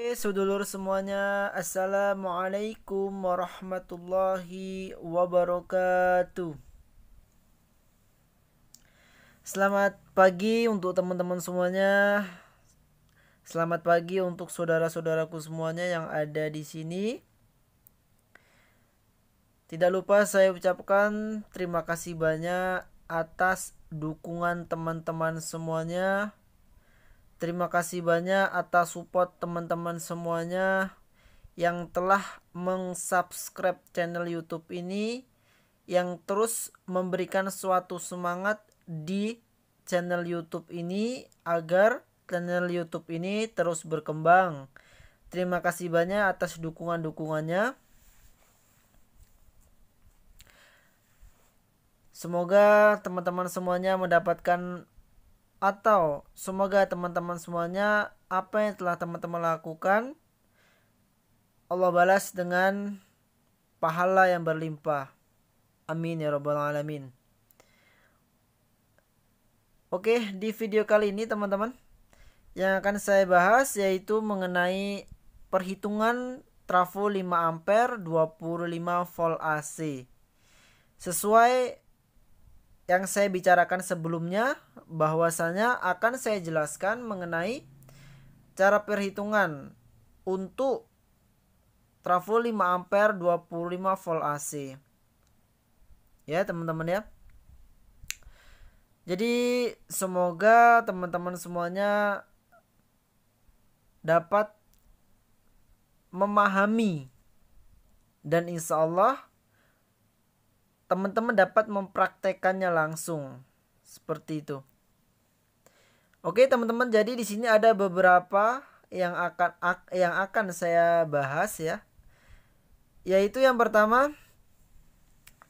Sedulur semuanya, Assalamualaikum warahmatullahi wabarakatuh. Selamat pagi untuk teman-teman semuanya. Selamat pagi untuk saudara-saudaraku semuanya yang ada di sini. Tidak lupa saya ucapkan terima kasih banyak atas dukungan teman-teman semuanya Terima kasih banyak atas support teman-teman semuanya yang telah mengsubscribe channel YouTube ini yang terus memberikan suatu semangat di channel YouTube ini agar channel YouTube ini terus berkembang. Terima kasih banyak atas dukungan-dukungannya. Semoga teman-teman semuanya mendapatkan atau semoga teman-teman semuanya apa yang telah teman-teman lakukan Allah balas dengan pahala yang berlimpah. Amin ya rabbal alamin. Oke, di video kali ini teman-teman yang akan saya bahas yaitu mengenai perhitungan trafo 5 ampere 25 volt AC. Sesuai yang saya bicarakan sebelumnya bahwasanya akan saya jelaskan mengenai cara perhitungan untuk trafo 5 ampere 25 volt AC. Ya, teman-teman ya. Jadi semoga teman-teman semuanya dapat memahami dan insya Allah teman-teman dapat mempraktekannya langsung seperti itu. Oke, teman-teman, jadi di sini ada beberapa yang akan ak, yang akan saya bahas ya. Yaitu yang pertama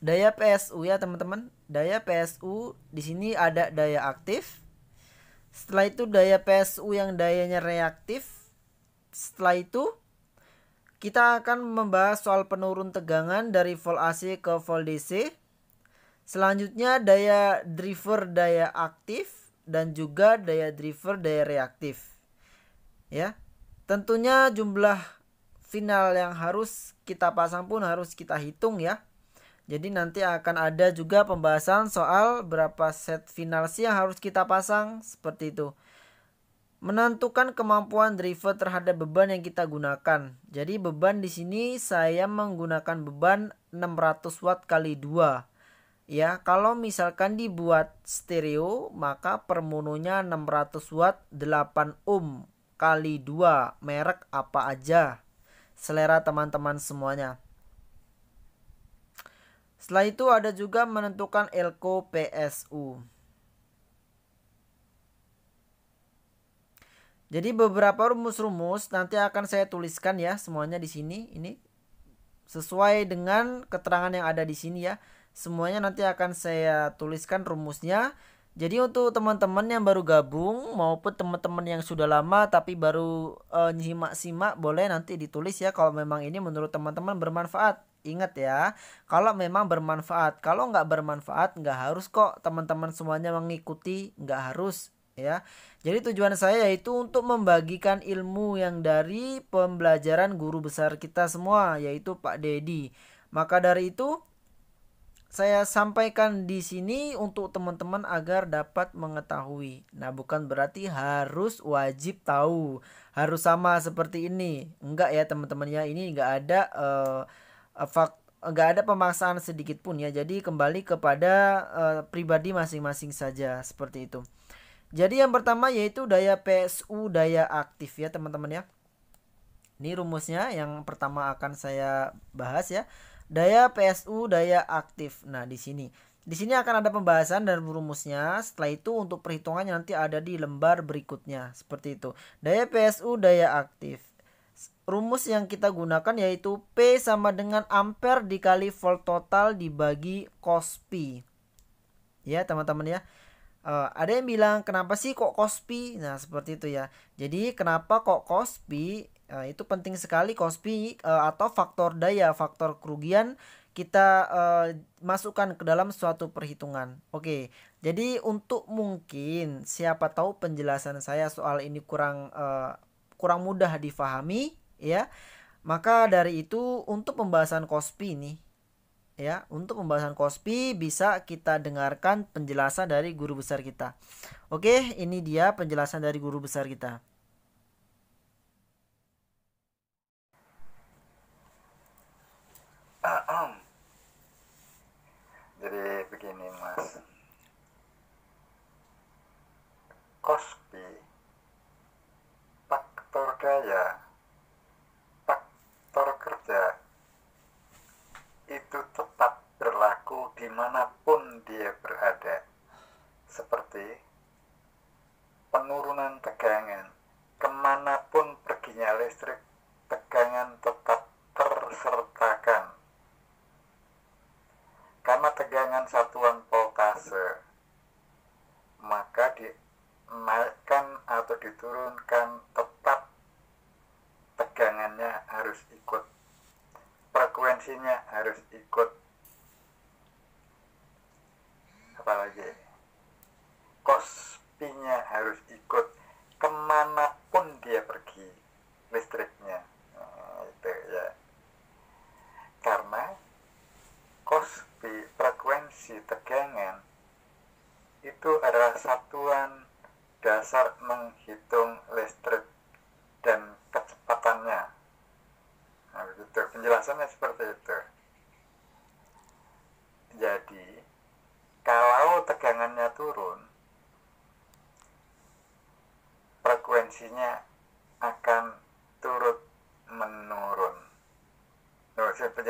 daya PSU ya, teman-teman. Daya PSU di sini ada daya aktif. Setelah itu daya PSU yang dayanya reaktif. Setelah itu kita akan membahas soal penurun tegangan dari volt AC ke volt DC. Selanjutnya daya driver daya aktif dan juga daya driver daya reaktif. Ya. Tentunya jumlah final yang harus kita pasang pun harus kita hitung ya. Jadi nanti akan ada juga pembahasan soal berapa set final sih yang harus kita pasang seperti itu menentukan kemampuan driver terhadap beban yang kita gunakan. Jadi beban di sini saya menggunakan beban 600 watt kali 2. Ya, kalau misalkan dibuat stereo, maka permononya 600 watt 8 ohm kali 2, merek apa aja. Selera teman-teman semuanya. Setelah itu ada juga menentukan elko PSU. Jadi beberapa rumus-rumus nanti akan saya tuliskan ya semuanya di sini ini sesuai dengan keterangan yang ada di sini ya. Semuanya nanti akan saya tuliskan rumusnya. Jadi untuk teman-teman yang baru gabung maupun teman-teman yang sudah lama tapi baru e, nyimak-simak boleh nanti ditulis ya kalau memang ini menurut teman-teman bermanfaat. Ingat ya, kalau memang bermanfaat, kalau nggak bermanfaat nggak harus kok teman-teman semuanya mengikuti, nggak harus ya. Jadi tujuan saya yaitu untuk membagikan ilmu yang dari pembelajaran guru besar kita semua yaitu Pak Dedi. Maka dari itu saya sampaikan di sini untuk teman-teman agar dapat mengetahui. Nah, bukan berarti harus wajib tahu, harus sama seperti ini. Enggak ya, teman-teman ya. Ini enggak ada uh, fak enggak ada pemaksaan sedikit pun ya. Jadi kembali kepada uh, pribadi masing-masing saja seperti itu. Jadi yang pertama yaitu daya PSU daya aktif ya teman-teman ya. Ini rumusnya yang pertama akan saya bahas ya. Daya PSU daya aktif. Nah, di sini di sini akan ada pembahasan dan rumusnya. Setelah itu untuk perhitungannya nanti ada di lembar berikutnya seperti itu. Daya PSU daya aktif. Rumus yang kita gunakan yaitu P sama dengan ampere dikali volt total dibagi cos P. Ya, teman-teman ya. Uh, ada yang bilang kenapa sih kok Kospi? Nah, seperti itu ya. Jadi kenapa kok Kospi? Uh, itu penting sekali Kospi uh, atau faktor daya, faktor kerugian kita uh, masukkan ke dalam suatu perhitungan. Oke. Jadi untuk mungkin siapa tahu penjelasan saya soal ini kurang uh, kurang mudah difahami ya. Maka dari itu untuk pembahasan Kospi nih ya untuk pembahasan kospi bisa kita dengarkan penjelasan dari guru besar kita oke ini dia penjelasan dari guru besar kita jadi begini mas kospi faktor kaya dimanapun dia berada, seperti penurunan tegangan, kemanapun perginya listrik, tegangan tetap tersertakan. Karena tegangan satuan voltase, maka dinaikkan atau diturunkan tetap tegangannya harus ikut, frekuensinya harus ikut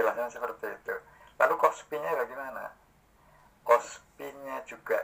penjelasan seperti itu lalu kospinya bagaimana kospinya juga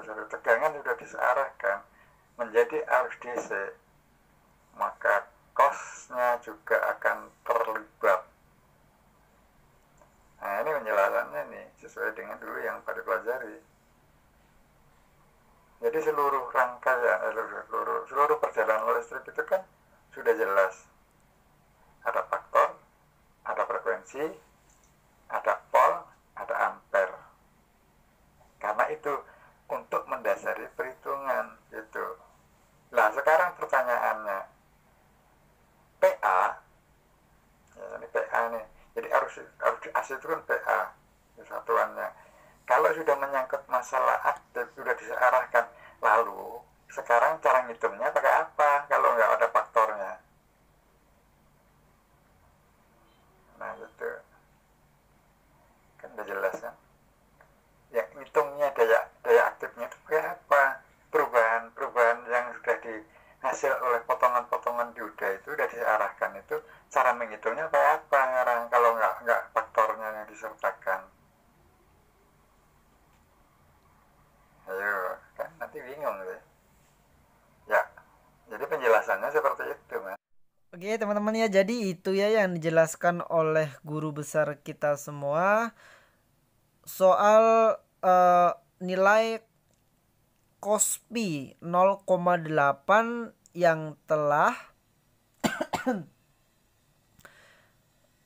harus ada tegangan sudah disearahkan menjadi arus DC masih itu kan PA satuannya kalau sudah menyangkut masalah aktif sudah diarahkan lalu sekarang cara ngitungnya pakai apa ya jadi itu ya yang dijelaskan oleh guru besar kita semua soal uh, nilai kospi 0,8 yang telah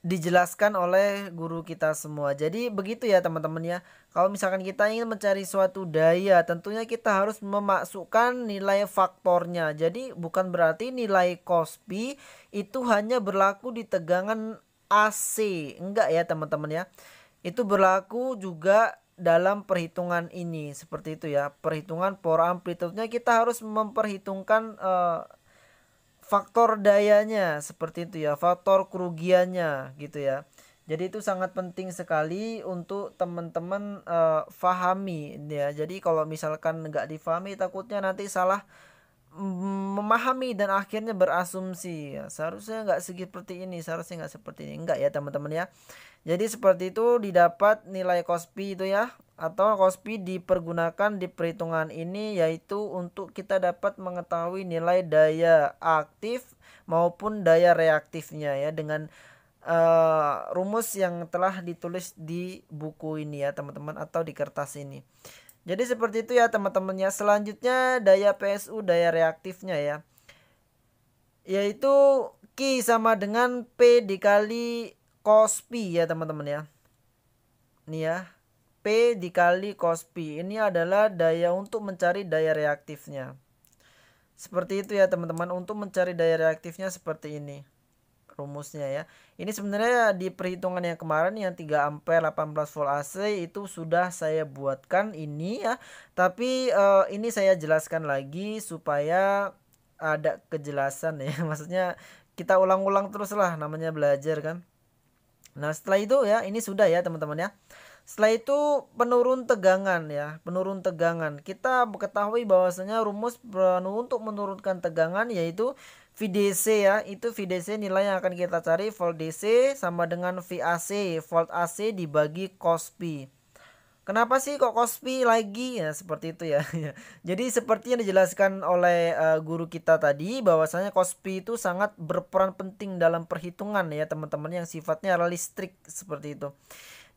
dijelaskan oleh guru kita semua. Jadi begitu ya teman-teman ya. Kalau misalkan kita ingin mencari suatu daya, tentunya kita harus memasukkan nilai faktornya. Jadi bukan berarti nilai kospi itu hanya berlaku di tegangan AC. Enggak ya teman-teman ya. Itu berlaku juga dalam perhitungan ini seperti itu ya. Perhitungan pora amplitude kita harus memperhitungkan uh, faktor dayanya seperti itu ya faktor kerugiannya gitu ya jadi itu sangat penting sekali untuk teman-teman uh, fahami ya jadi kalau misalkan nggak difahami takutnya nanti salah memahami dan akhirnya berasumsi ya, seharusnya nggak seperti ini seharusnya nggak seperti ini enggak ya teman-teman ya jadi seperti itu didapat nilai kospi itu ya atau kospi dipergunakan di perhitungan ini yaitu untuk kita dapat mengetahui nilai daya aktif maupun daya reaktifnya ya dengan uh, rumus yang telah ditulis di buku ini ya teman-teman atau di kertas ini jadi seperti itu ya teman-temannya. Selanjutnya daya PSU daya reaktifnya ya. Yaitu Q sama dengan P dikali cos P ya teman-teman ya. Ini ya. P dikali cos P. Ini adalah daya untuk mencari daya reaktifnya. Seperti itu ya teman-teman untuk mencari daya reaktifnya seperti ini rumusnya ya. Ini sebenarnya di perhitungan yang kemarin yang 3 ampere 18 volt AC itu sudah saya buatkan ini ya. Tapi uh, ini saya jelaskan lagi supaya ada kejelasan ya. Maksudnya kita ulang-ulang terus lah namanya belajar kan. Nah, setelah itu ya ini sudah ya teman-teman ya. Setelah itu penurun tegangan ya, penurun tegangan. Kita ketahui bahwasanya rumus untuk menurunkan tegangan yaitu VDC ya itu VDC nilai yang akan kita cari volt DC sama dengan VAC volt AC dibagi cos P Kenapa sih kok cos P lagi ya seperti itu ya Jadi seperti yang dijelaskan oleh uh, guru kita tadi bahwasanya cos P itu sangat berperan penting dalam perhitungan ya teman-teman yang sifatnya listrik seperti itu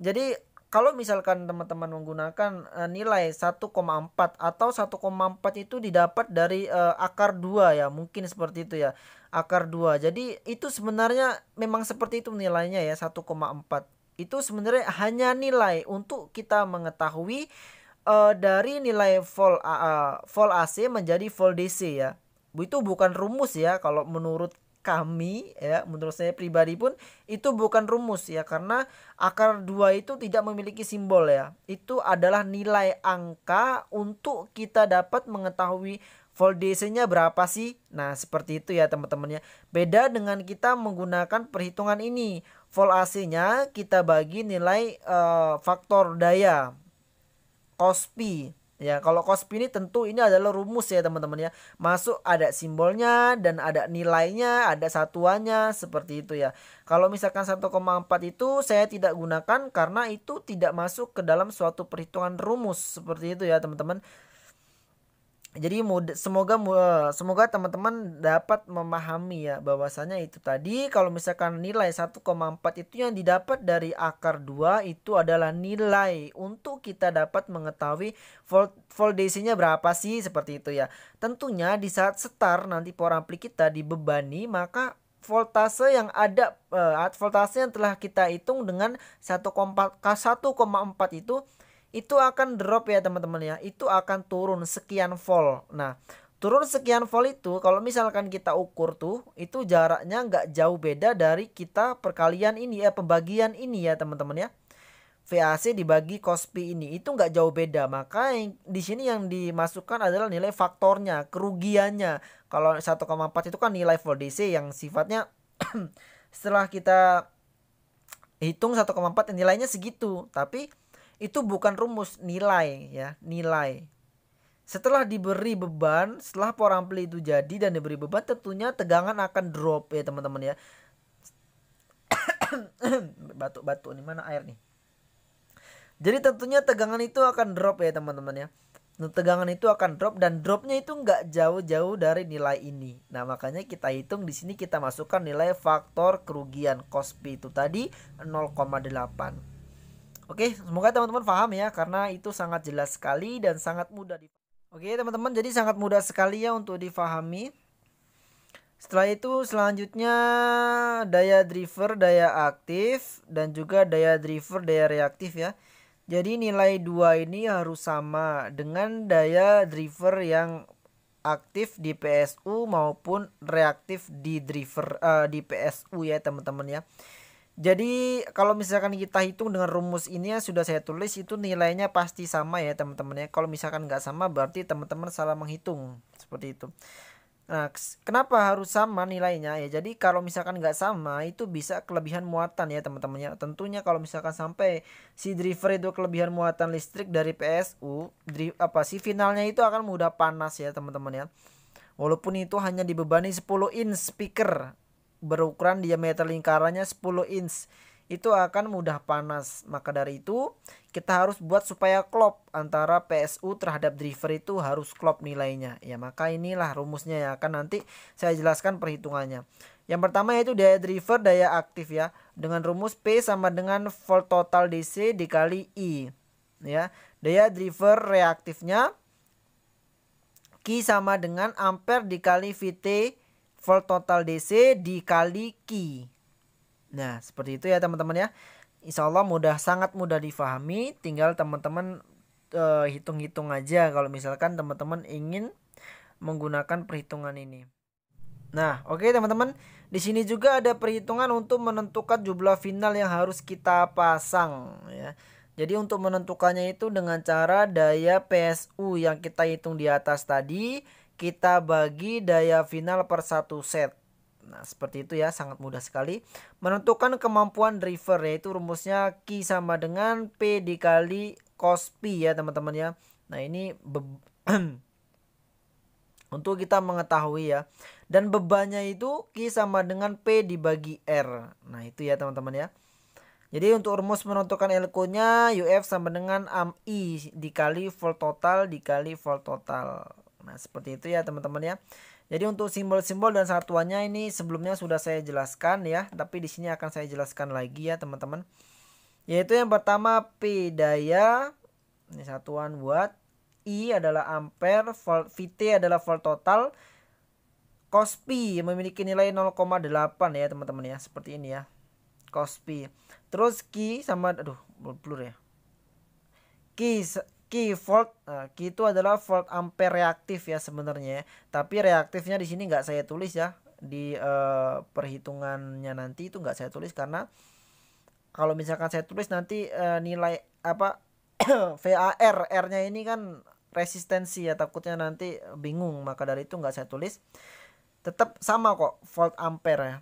Jadi kalau misalkan teman-teman menggunakan uh, nilai 1,4 atau 1,4 itu didapat dari uh, akar 2 ya, mungkin seperti itu ya. Akar 2. Jadi itu sebenarnya memang seperti itu nilainya ya 1,4. Itu sebenarnya hanya nilai untuk kita mengetahui uh, dari nilai vol uh, vol AC menjadi vol DC ya. Itu bukan rumus ya kalau menurut kami ya menurut saya pribadi pun itu bukan rumus ya karena akar dua itu tidak memiliki simbol ya itu adalah nilai angka untuk kita dapat mengetahui voltasenya berapa sih nah seperti itu ya teman teman ya. beda dengan kita menggunakan perhitungan ini volt AC-nya kita bagi nilai uh, faktor daya cos P ya kalau kospi ini tentu ini adalah rumus ya teman-teman ya masuk ada simbolnya dan ada nilainya ada satuannya seperti itu ya kalau misalkan 1,4 itu saya tidak gunakan karena itu tidak masuk ke dalam suatu perhitungan rumus seperti itu ya teman-teman jadi muda, semoga semoga teman-teman dapat memahami ya bahwasanya itu tadi kalau misalkan nilai 1,4 itu yang didapat dari akar 2 itu adalah nilai untuk kita dapat mengetahui volt voltasinya berapa sih seperti itu ya. Tentunya di saat setar nanti power ampli kita dibebani maka voltase yang ada eh, voltase yang telah kita hitung dengan 1,4 1,4 itu itu akan drop ya teman-teman ya itu akan turun sekian volt nah turun sekian volt itu kalau misalkan kita ukur tuh itu jaraknya nggak jauh beda dari kita perkalian ini ya pembagian ini ya teman-teman ya VAC dibagi kospi ini itu nggak jauh beda maka yang, di sini yang dimasukkan adalah nilai faktornya kerugiannya kalau 1,4 itu kan nilai volt DC yang sifatnya setelah kita hitung 1,4 nilainya segitu tapi itu bukan rumus nilai ya nilai setelah diberi beban setelah power ampli itu jadi dan diberi beban tentunya tegangan akan drop ya teman-teman ya batuk-batuk ini mana air nih jadi tentunya tegangan itu akan drop ya teman-teman ya nah, tegangan itu akan drop dan dropnya itu nggak jauh-jauh dari nilai ini nah makanya kita hitung di sini kita masukkan nilai faktor kerugian kospi itu tadi 0,8 Oke, semoga teman-teman paham ya karena itu sangat jelas sekali dan sangat mudah dipahami. Oke, teman-teman, jadi sangat mudah sekali ya untuk difahami. Setelah itu selanjutnya daya driver, daya aktif dan juga daya driver, daya reaktif ya. Jadi nilai dua ini harus sama dengan daya driver yang aktif di PSU maupun reaktif di driver uh, di PSU ya teman-teman ya. Jadi kalau misalkan kita hitung dengan rumus ini yang sudah saya tulis itu nilainya pasti sama ya teman-teman ya. Kalau misalkan nggak sama berarti teman-teman salah menghitung seperti itu. Nah, kenapa harus sama nilainya ya? Jadi kalau misalkan nggak sama itu bisa kelebihan muatan ya teman-teman ya. Tentunya kalau misalkan sampai si driver itu kelebihan muatan listrik dari PSU, apa sih finalnya itu akan mudah panas ya teman-teman ya. Walaupun itu hanya dibebani 10 in speaker berukuran diameter lingkarannya 10 inch itu akan mudah panas. Maka dari itu, kita harus buat supaya klop antara PSU terhadap driver itu harus klop nilainya. Ya, maka inilah rumusnya ya akan nanti saya jelaskan perhitungannya. Yang pertama yaitu daya driver daya aktif ya dengan rumus P sama dengan volt total DC dikali I. Ya, daya driver reaktifnya Q sama dengan ampere dikali VT volt total DC dikali Q. Nah, seperti itu ya teman-teman ya. Insya Allah mudah, sangat mudah difahami. Tinggal teman-teman eh, hitung-hitung aja kalau misalkan teman-teman ingin menggunakan perhitungan ini. Nah, oke okay, teman-teman, di sini juga ada perhitungan untuk menentukan jumlah final yang harus kita pasang ya. Jadi untuk menentukannya itu dengan cara daya PSU yang kita hitung di atas tadi kita bagi daya final per satu set. Nah, seperti itu ya, sangat mudah sekali. Menentukan kemampuan driver yaitu rumusnya Q sama dengan P dikali cos P ya, teman-teman ya. Nah, ini untuk kita mengetahui ya. Dan bebannya itu Q sama dengan P dibagi R. Nah, itu ya, teman-teman ya. Jadi untuk rumus menentukan elko-nya UF sama dengan AMI dikali volt total dikali volt total. Nah, seperti itu ya teman-teman ya. Jadi untuk simbol-simbol dan satuannya ini sebelumnya sudah saya jelaskan ya, tapi di sini akan saya jelaskan lagi ya teman-teman. Yaitu yang pertama P daya ini satuan watt, I adalah ampere, volt VT adalah volt total, cos P memiliki nilai 0,8 ya teman-teman ya, seperti ini ya. Cos P. Terus Q sama aduh blur ya. Q key volt nah, key itu adalah volt ampere reaktif ya sebenarnya tapi reaktifnya di sini nggak saya tulis ya di uh, perhitungannya nanti itu nggak saya tulis karena kalau misalkan saya tulis nanti uh, nilai apa VAR R-nya ini kan resistensi ya takutnya nanti bingung maka dari itu nggak saya tulis tetap sama kok volt ampere ya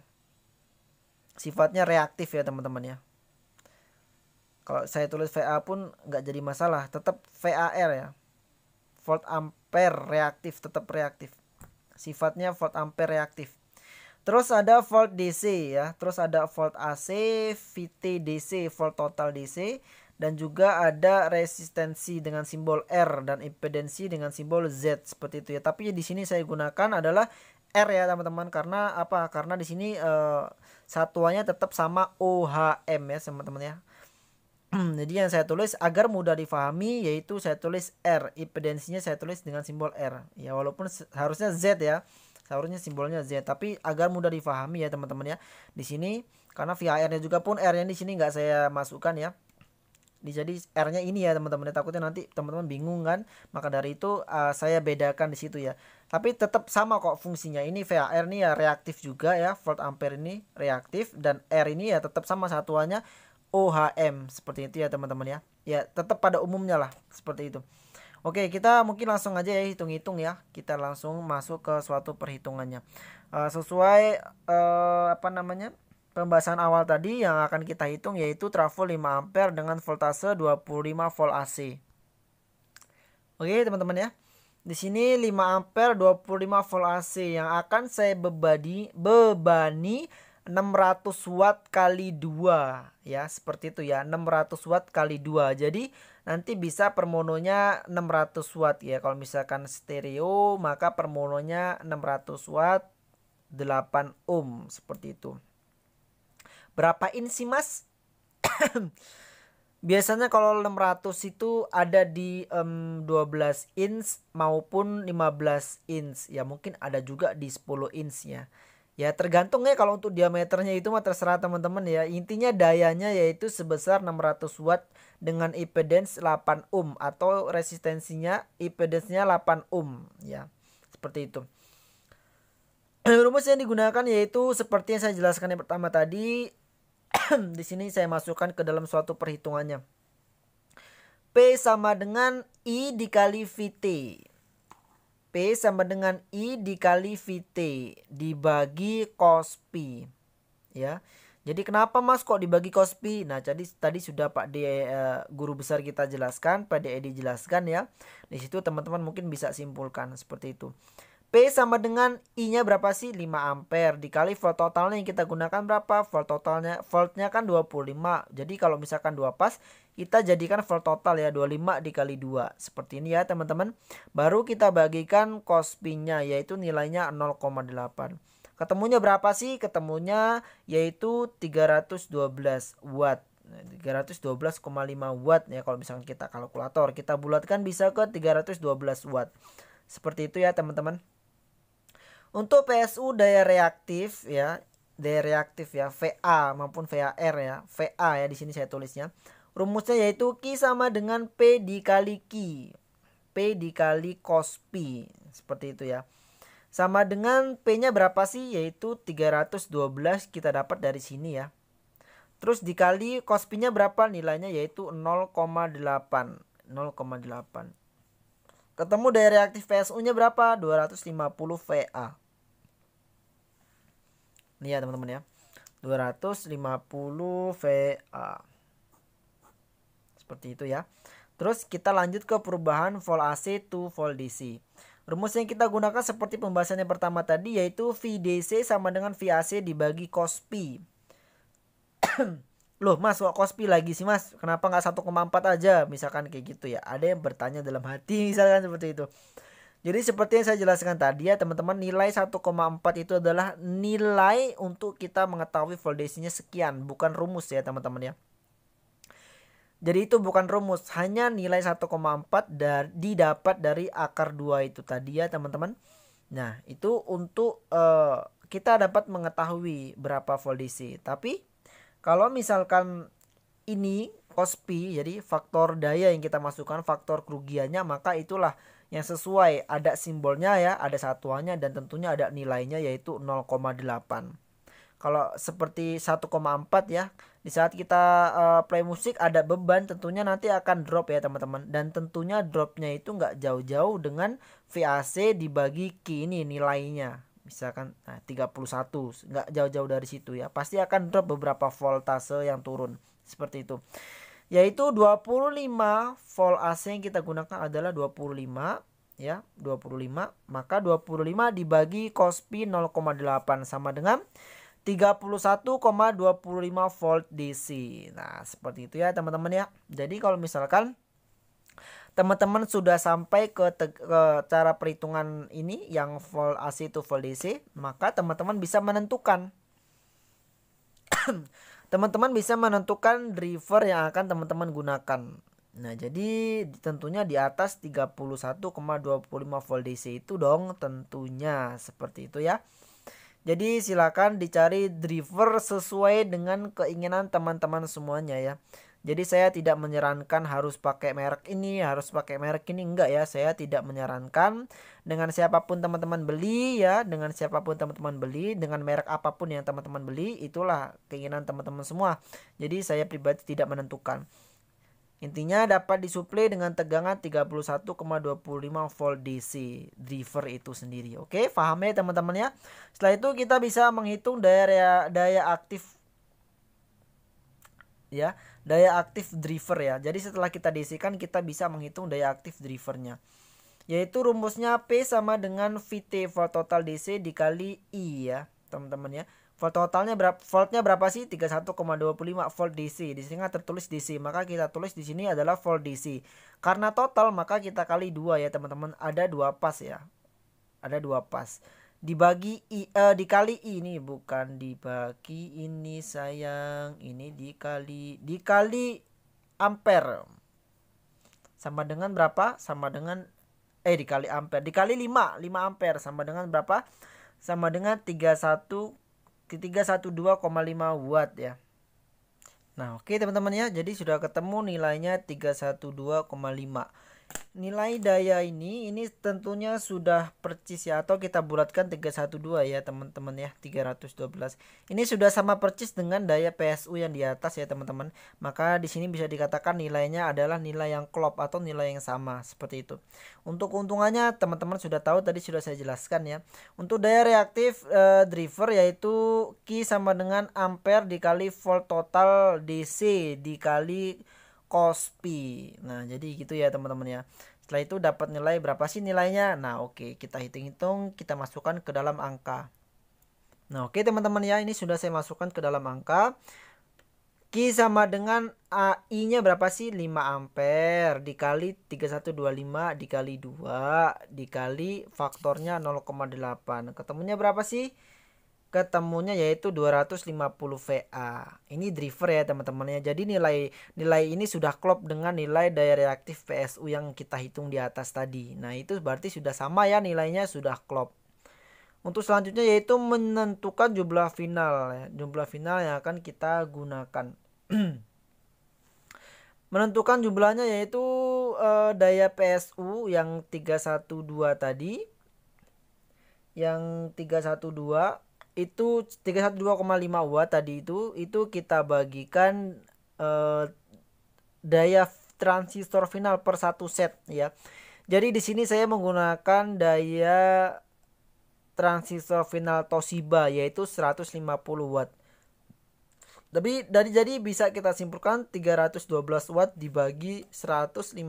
sifatnya reaktif ya teman-teman ya kalau saya tulis VA pun nggak jadi masalah tetap VAR ya volt ampere reaktif tetap reaktif sifatnya volt ampere reaktif terus ada volt DC ya terus ada volt AC VT DC volt total DC dan juga ada resistensi dengan simbol R dan impedansi dengan simbol Z seperti itu ya tapi di sini saya gunakan adalah R ya teman-teman karena apa karena di sini uh, satuannya tetap sama OHM ya teman-teman ya Hmm, jadi yang saya tulis agar mudah difahami yaitu saya tulis R impedansinya saya tulis dengan simbol R ya walaupun harusnya Z ya seharusnya simbolnya Z tapi agar mudah difahami ya teman-teman ya di sini karena via R nya juga pun R nya di sini nggak saya masukkan ya jadi R nya ini ya teman-teman ya. takutnya nanti teman-teman bingung kan maka dari itu uh, saya bedakan di situ ya tapi tetap sama kok fungsinya ini VAR nih ya reaktif juga ya volt ampere ini reaktif dan R ini ya tetap sama satuannya OHM seperti itu ya teman-teman ya ya tetap pada umumnya lah seperti itu Oke kita mungkin langsung aja ya hitung-hitung ya kita langsung masuk ke suatu perhitungannya uh, sesuai uh, apa namanya pembahasan awal tadi yang akan kita hitung yaitu trafo 5 ampere dengan voltase 25 volt AC Oke teman-teman ya di sini 5 ampere 25 volt AC yang akan saya bebani bebani 600 watt kali 2 ya seperti itu ya 600 watt kali 2 jadi nanti bisa permononya 600 watt ya kalau misalkan stereo maka permononya 600 watt 8 ohm seperti itu berapa in sih mas biasanya kalau 600 itu ada di um, 12 inch maupun 15 inch ya mungkin ada juga di 10 inch ya Ya tergantung ya kalau untuk diameternya itu mah terserah teman-teman ya. Intinya dayanya yaitu sebesar 600 watt dengan impedance 8 ohm atau resistensinya impedance-nya 8 ohm ya. Seperti itu. Rumus yang digunakan yaitu seperti yang saya jelaskan yang pertama tadi. di sini saya masukkan ke dalam suatu perhitungannya. P sama dengan I dikali VT. P sama dengan I dikali VT dibagi cos P. Ya. Jadi kenapa Mas kok dibagi cos P? Nah, jadi tadi sudah Pak D eh, guru besar kita jelaskan, Pak D Edi jelaskan ya. Di situ teman-teman mungkin bisa simpulkan seperti itu. P sama dengan I-nya berapa sih? 5 ampere dikali volt totalnya yang kita gunakan berapa? Volt totalnya voltnya kan 25. Jadi kalau misalkan 2 pas kita jadikan full total ya 25 dikali 2 seperti ini ya teman-teman baru kita bagikan kospinya yaitu nilainya 0,8 ketemunya berapa sih ketemunya yaitu 312 watt 312,5 nah, watt ya kalau misalnya kita kalkulator kita bulatkan bisa ke 312 watt seperti itu ya teman-teman untuk PSU daya reaktif ya daya reaktif ya VA maupun VAR ya VA ya di sini saya tulisnya Rumusnya yaitu Q sama dengan P dikali Q. P dikali cos P. Seperti itu ya. Sama dengan P-nya berapa sih? Yaitu 312 kita dapat dari sini ya. Terus dikali cos P-nya berapa? Nilainya yaitu 0,8. 0,8. Ketemu daya reaktif PSU-nya berapa? 250 VA. Ini ya teman-teman ya. 250 VA. Seperti itu ya. Terus kita lanjut ke perubahan vol AC to vol DC. Rumus yang kita gunakan seperti pembahasan yang pertama tadi yaitu VDC sama dengan VAC dibagi cos P. Loh mas kok cos P lagi sih mas? Kenapa nggak 1,4 aja? Misalkan kayak gitu ya. Ada yang bertanya dalam hati misalkan seperti itu. Jadi seperti yang saya jelaskan tadi ya teman-teman nilai 1,4 itu adalah nilai untuk kita mengetahui voltasinya sekian bukan rumus ya teman-teman ya. Jadi itu bukan rumus, hanya nilai 1,4 dari didapat dari akar 2 itu tadi ya, teman-teman. Nah, itu untuk uh, kita dapat mengetahui berapa voldisi. Tapi kalau misalkan ini kospi, jadi faktor daya yang kita masukkan, faktor kerugiannya, maka itulah yang sesuai ada simbolnya ya, ada satuannya dan tentunya ada nilainya yaitu 0,8. Kalau seperti 1,4 ya, di saat kita uh, play musik ada beban tentunya nanti akan drop ya teman-teman dan tentunya dropnya itu nggak jauh-jauh dengan VAC dibagi Q ini nilainya misalkan nah, 31 nggak jauh-jauh dari situ ya pasti akan drop beberapa voltase yang turun seperti itu yaitu 25 volt AC yang kita gunakan adalah 25 ya 25 maka 25 dibagi cos 0,8 sama dengan 31,25 volt DC. Nah, seperti itu ya teman-teman ya. Jadi kalau misalkan teman-teman sudah sampai ke, ke cara perhitungan ini yang volt AC itu volt DC, maka teman-teman bisa menentukan teman-teman bisa menentukan driver yang akan teman-teman gunakan. Nah, jadi tentunya di atas 31,25 volt DC itu dong tentunya seperti itu ya. Jadi silakan dicari driver sesuai dengan keinginan teman-teman semuanya ya. Jadi saya tidak menyarankan harus pakai merek ini, harus pakai merek ini enggak ya. Saya tidak menyarankan dengan siapapun teman-teman beli ya, dengan siapapun teman-teman beli, dengan merek apapun yang teman-teman beli, itulah keinginan teman-teman semua. Jadi saya pribadi tidak menentukan. Intinya dapat disuplai dengan tegangan 31,25 volt DC driver itu sendiri. Oke, paham ya teman-teman ya. Setelah itu kita bisa menghitung daya daya aktif ya, daya aktif driver ya. Jadi setelah kita DC-kan kita bisa menghitung daya aktif drivernya yaitu rumusnya P sama dengan VT volt total DC dikali I ya teman-teman ya Volt totalnya berapa voltnya berapa sih? 31,25 volt DC. Di sini kan tertulis DC, maka kita tulis di sini adalah volt DC. Karena total maka kita kali dua ya, teman-teman. Ada dua pas ya. Ada dua pas. Dibagi i uh, dikali ini bukan dibagi ini sayang. Ini dikali dikali ampere. Sama dengan berapa? Sama dengan eh dikali ampere. Dikali 5, 5 ampere sama dengan berapa? Sama dengan satu 312,5 watt ya Nah oke teman-teman ya jadi sudah ketemu nilainya 312,5 nilai daya ini ini tentunya sudah percis ya atau kita bulatkan 312 ya teman-teman ya 312 ini sudah sama percis dengan daya PSU yang di atas ya teman-teman maka di sini bisa dikatakan nilainya adalah nilai yang klop atau nilai yang sama seperti itu untuk keuntungannya teman-teman sudah tahu tadi sudah saya jelaskan ya untuk daya reaktif eh, driver yaitu Q sama dengan ampere dikali volt total DC dikali kospi nah jadi gitu ya teman-teman ya setelah itu dapat nilai berapa sih nilainya nah oke okay. kita hitung-hitung kita masukkan ke dalam angka nah oke okay, teman-teman ya ini sudah saya masukkan ke dalam angka Q sama dengan AI nya berapa sih? 5 ampere dikali 3125 dikali 2 dikali faktornya 0,8. Ketemunya berapa sih? ketemunya yaitu 250 VA. Ini driver ya teman-temannya. Jadi nilai nilai ini sudah klop dengan nilai daya reaktif PSU yang kita hitung di atas tadi. Nah, itu berarti sudah sama ya nilainya sudah klop. Untuk selanjutnya yaitu menentukan jumlah final ya. Jumlah final yang akan kita gunakan. menentukan jumlahnya yaitu eh, daya PSU yang 312 tadi yang 312 itu 312,5 watt tadi itu itu kita bagikan eh, daya transistor final per satu set ya. Jadi di sini saya menggunakan daya transistor final Toshiba yaitu 150 watt. Tapi dari jadi bisa kita simpulkan 312 watt dibagi 150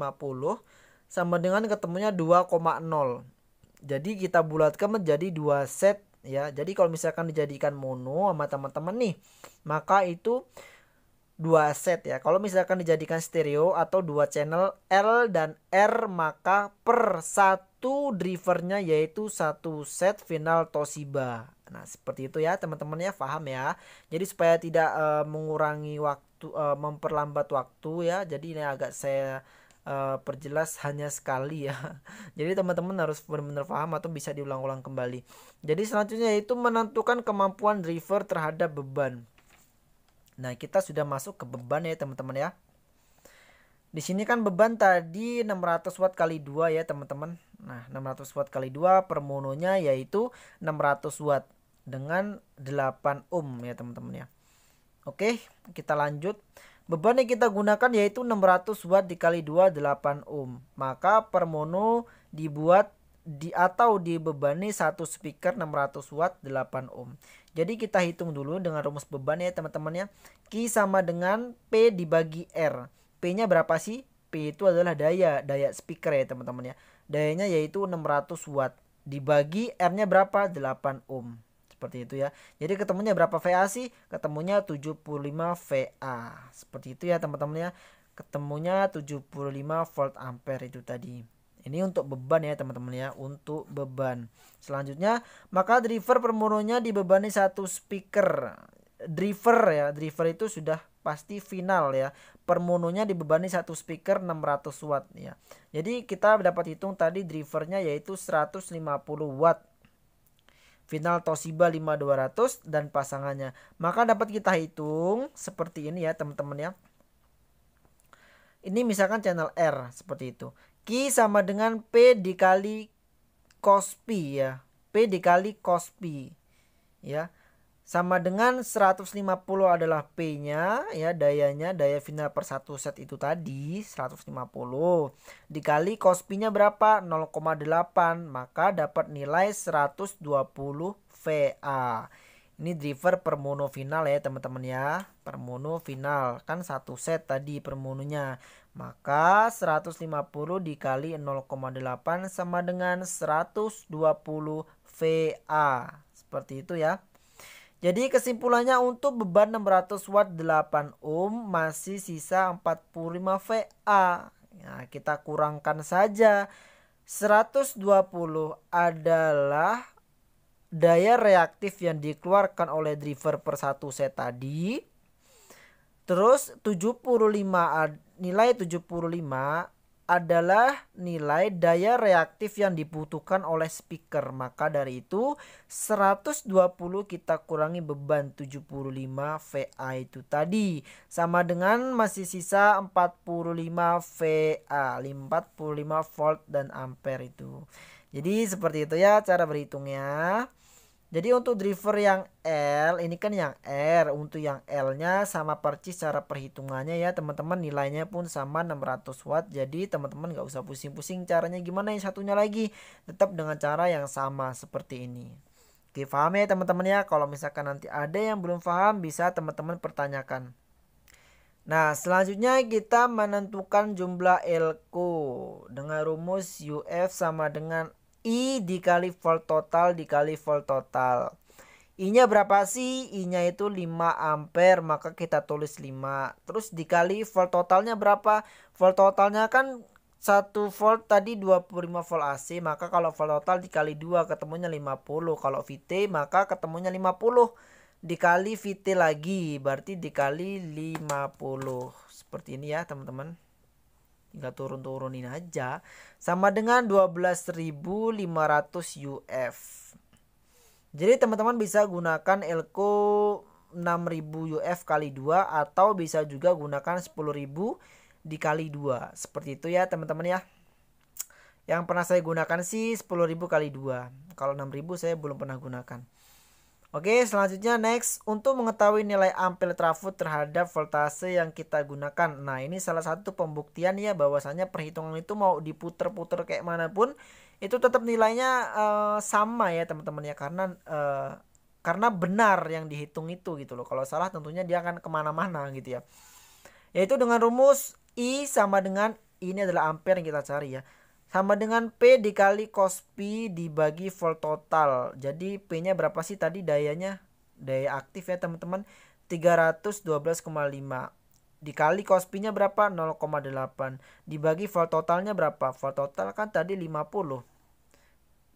sama dengan ketemunya 2,0. Jadi kita bulatkan menjadi dua set ya jadi kalau misalkan dijadikan mono sama teman-teman nih maka itu dua set ya kalau misalkan dijadikan stereo atau dua channel L dan R maka per satu drivernya yaitu satu set final Toshiba nah seperti itu ya teman-teman ya paham ya jadi supaya tidak uh, mengurangi waktu uh, memperlambat waktu ya jadi ini agak saya Eh, perjelas hanya sekali ya. Jadi teman-teman harus benar-benar paham atau bisa diulang-ulang kembali. Jadi selanjutnya itu menentukan kemampuan driver terhadap beban. Nah, kita sudah masuk ke beban ya teman-teman ya. Di sini kan beban tadi 600 watt kali dua ya teman-teman. Nah, 600 watt kali dua per mononya yaitu 600 watt dengan 8 ohm ya teman-teman ya. Oke, kita lanjut. Beban yang kita gunakan yaitu 600 watt dikali 2 8 ohm. Maka per mono dibuat di atau dibebani satu speaker 600 watt 8 ohm. Jadi kita hitung dulu dengan rumus beban ya teman-teman ya. Q sama dengan P dibagi R. P-nya berapa sih? P itu adalah daya, daya speaker ya teman-teman ya. Dayanya yaitu 600 watt dibagi R-nya berapa? 8 ohm seperti itu ya jadi ketemunya berapa VA sih ketemunya 75 VA seperti itu ya teman-teman ya ketemunya 75 volt ampere itu tadi ini untuk beban ya teman-teman ya untuk beban selanjutnya maka driver permurunya dibebani satu speaker driver ya driver itu sudah pasti final ya permununya dibebani satu speaker 600 watt ya jadi kita dapat hitung tadi drivernya yaitu 150 watt final Toshiba 5200 dan pasangannya. Maka dapat kita hitung seperti ini ya teman-teman ya. Ini misalkan channel R seperti itu. Q sama dengan P dikali cos P ya. P dikali cos P ya sama dengan 150 adalah P-nya ya dayanya daya final per satu set itu tadi 150 dikali cos P-nya berapa 0,8 maka dapat nilai 120 VA ini driver per mono final ya teman-teman ya per mono final kan satu set tadi per mononya maka 150 dikali 0,8 sama dengan 120 VA seperti itu ya jadi kesimpulannya untuk beban 600 watt 8 ohm masih sisa 45 VA. Nah, kita kurangkan saja. 120 adalah daya reaktif yang dikeluarkan oleh driver per satu set tadi. Terus 75 nilai 75 adalah nilai daya reaktif yang dibutuhkan oleh speaker. Maka dari itu 120 kita kurangi beban 75 VA itu tadi. Sama dengan masih sisa 45 VA, 45 volt dan ampere itu. Jadi seperti itu ya cara berhitungnya. Jadi untuk driver yang L ini kan yang R untuk yang L-nya sama persis cara perhitungannya ya teman-teman nilainya pun sama 600 watt jadi teman-teman nggak usah pusing-pusing caranya gimana yang satunya lagi tetap dengan cara yang sama seperti ini. Oke paham ya teman-teman ya kalau misalkan nanti ada yang belum paham bisa teman-teman pertanyakan. Nah, selanjutnya kita menentukan jumlah l dengan rumus UF sama dengan I dikali volt total dikali volt total. I-nya berapa sih? I-nya itu 5 ampere, maka kita tulis 5. Terus dikali volt totalnya berapa? Volt totalnya kan 1 volt tadi 25 volt AC, maka kalau volt total dikali 2 ketemunya 50. Kalau VT maka ketemunya 50 dikali VT lagi, berarti dikali 50. Seperti ini ya, teman-teman nggak turun-turunin aja sama dengan 12.500 UF jadi teman-teman bisa gunakan elko 6000 UF kali 2 atau bisa juga gunakan 10.000 dikali 2 seperti itu ya teman-teman ya yang pernah saya gunakan sih 10.000 kali 2 kalau 6.000 saya belum pernah gunakan Oke, selanjutnya next untuk mengetahui nilai ampere trafo terhadap voltase yang kita gunakan. Nah, ini salah satu pembuktian ya bahwasanya perhitungan itu mau diputer-puter kayak mana pun itu tetap nilainya uh, sama ya teman-teman ya karena uh, karena benar yang dihitung itu gitu loh. Kalau salah tentunya dia akan kemana-mana gitu ya. Yaitu dengan rumus I sama dengan ini adalah ampere yang kita cari ya sama dengan P dikali cos P dibagi volt total. Jadi P-nya berapa sih tadi dayanya? Daya aktif ya teman-teman. 312,5 dikali cos P-nya berapa? 0,8 dibagi volt totalnya berapa? Volt total kan tadi 50.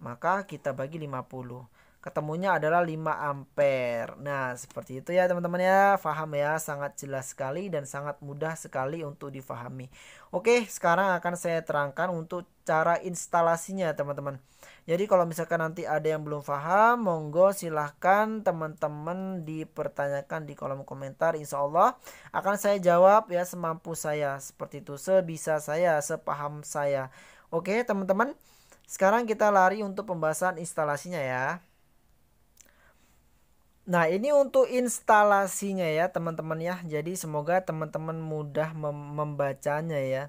Maka kita bagi 50 ketemunya adalah 5 ampere. Nah, seperti itu ya teman-teman ya. Faham ya, sangat jelas sekali dan sangat mudah sekali untuk difahami. Oke, sekarang akan saya terangkan untuk cara instalasinya teman-teman. Jadi kalau misalkan nanti ada yang belum paham, monggo silahkan teman-teman dipertanyakan di kolom komentar. Insya Allah akan saya jawab ya semampu saya. Seperti itu, sebisa saya, sepaham saya. Oke teman-teman, sekarang kita lari untuk pembahasan instalasinya ya. Nah, ini untuk instalasinya ya, teman-teman ya. Jadi semoga teman-teman mudah mem membacanya ya.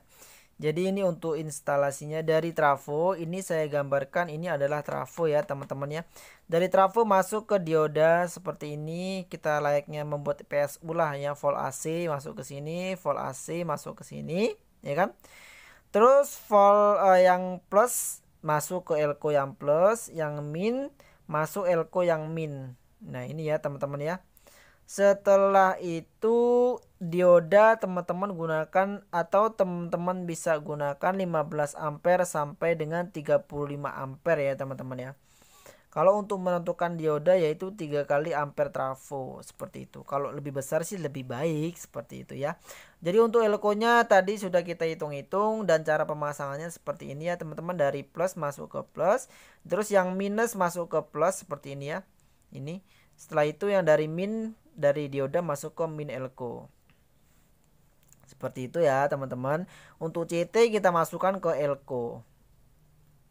Jadi ini untuk instalasinya dari trafo, ini saya gambarkan ini adalah trafo ya, teman-teman ya. Dari trafo masuk ke dioda seperti ini, kita layaknya membuat PSU lah ya, volt AC masuk ke sini, volt AC masuk ke sini, ya kan? Terus volt uh, yang plus masuk ke elko yang plus, yang min masuk elko yang min Nah, ini ya teman-teman ya. Setelah itu dioda teman-teman gunakan atau teman-teman bisa gunakan 15 ampere sampai dengan 35 ampere ya teman-teman ya. Kalau untuk menentukan dioda yaitu 3 kali ampere trafo seperti itu. Kalau lebih besar sih lebih baik seperti itu ya. Jadi untuk elko tadi sudah kita hitung-hitung dan cara pemasangannya seperti ini ya teman-teman dari plus masuk ke plus, terus yang minus masuk ke plus seperti ini ya ini setelah itu yang dari min dari dioda masuk ke min elko seperti itu ya teman-teman untuk CT kita masukkan ke elko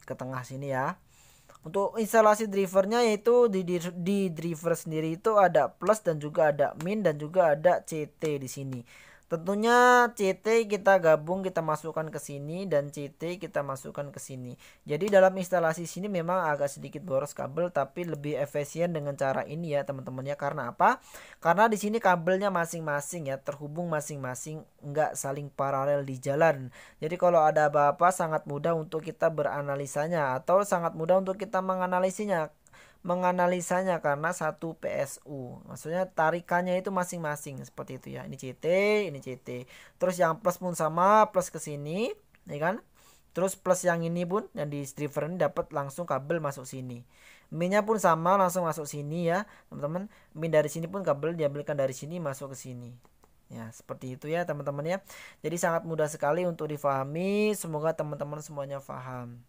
ke tengah sini ya untuk instalasi drivernya yaitu di, di, di driver sendiri itu ada plus dan juga ada min dan juga ada CT di sini Tentunya CT kita gabung, kita masukkan ke sini dan CT kita masukkan ke sini. Jadi dalam instalasi sini memang agak sedikit boros kabel tapi lebih efisien dengan cara ini ya teman-teman ya. Karena apa? Karena di sini kabelnya masing-masing ya terhubung masing-masing nggak saling paralel di jalan. Jadi kalau ada apa-apa sangat mudah untuk kita beranalisanya atau sangat mudah untuk kita menganalisinya menganalisanya karena satu PSU. Maksudnya tarikannya itu masing-masing seperti itu ya. Ini CT, ini CT. Terus yang plus pun sama, plus ke sini, ya kan? Terus plus yang ini pun yang di driver ini dapat langsung kabel masuk sini. Minnya pun sama langsung masuk sini ya, teman-teman. Min dari sini pun kabel diambilkan dari sini masuk ke sini. Ya, seperti itu ya, teman-teman ya. Jadi sangat mudah sekali untuk difahami. Semoga teman-teman semuanya paham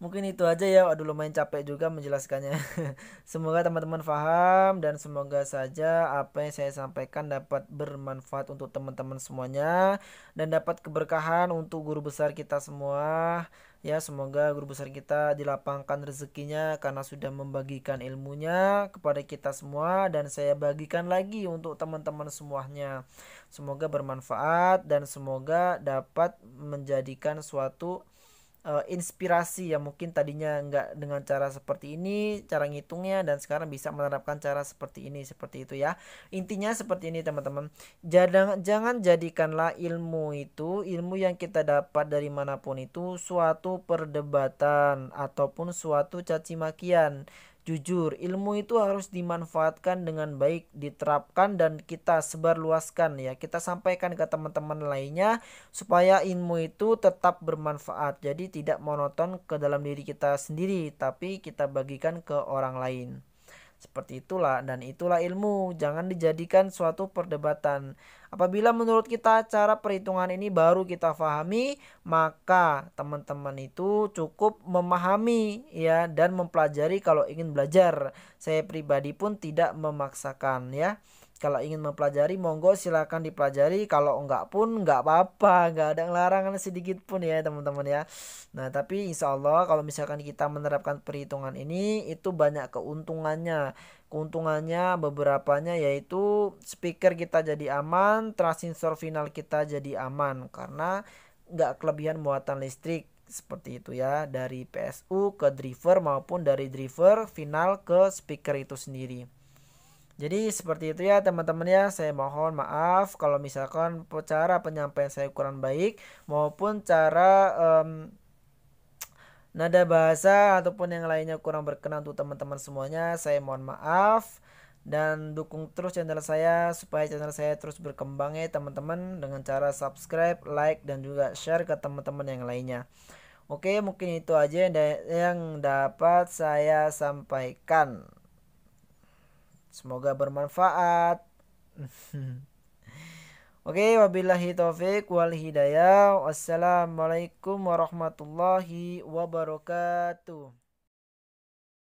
mungkin itu aja ya aduh lumayan capek juga menjelaskannya semoga teman-teman paham dan semoga saja apa yang saya sampaikan dapat bermanfaat untuk teman-teman semuanya dan dapat keberkahan untuk guru besar kita semua ya semoga guru besar kita dilapangkan rezekinya karena sudah membagikan ilmunya kepada kita semua dan saya bagikan lagi untuk teman-teman semuanya semoga bermanfaat dan semoga dapat menjadikan suatu uh, inspirasi ya mungkin tadinya nggak dengan cara seperti ini cara ngitungnya dan sekarang bisa menerapkan cara seperti ini seperti itu ya intinya seperti ini teman-teman jangan jangan jadikanlah ilmu itu ilmu yang kita dapat dari manapun itu suatu perdebatan ataupun suatu caci makian Jujur, ilmu itu harus dimanfaatkan dengan baik, diterapkan dan kita sebarluaskan ya. Kita sampaikan ke teman-teman lainnya supaya ilmu itu tetap bermanfaat. Jadi tidak monoton ke dalam diri kita sendiri, tapi kita bagikan ke orang lain. Seperti itulah dan itulah ilmu, jangan dijadikan suatu perdebatan. Apabila menurut kita cara perhitungan ini baru kita fahami maka teman-teman itu cukup memahami ya dan mempelajari kalau ingin belajar. Saya pribadi pun tidak memaksakan ya. Kalau ingin mempelajari monggo silahkan dipelajari. Kalau enggak pun enggak apa-apa, enggak ada larangan sedikit pun ya teman-teman ya. Nah tapi insya Allah kalau misalkan kita menerapkan perhitungan ini itu banyak keuntungannya. Keuntungannya beberapa nya yaitu speaker kita jadi aman, transistor final kita jadi aman karena enggak kelebihan muatan listrik seperti itu ya dari PSU ke driver maupun dari driver final ke speaker itu sendiri. Jadi seperti itu ya teman-teman ya, saya mohon maaf kalau misalkan cara penyampaian saya kurang baik maupun cara um, nada bahasa ataupun yang lainnya kurang berkenan untuk teman-teman semuanya, saya mohon maaf dan dukung terus channel saya supaya channel saya terus berkembang ya teman-teman dengan cara subscribe, like dan juga share ke teman-teman yang lainnya. Oke, mungkin itu aja yang, yang dapat saya sampaikan. Semoga bermanfaat. Oke, wabillahi taufik wal hidayah. Wassalamualaikum warahmatullahi wabarakatuh.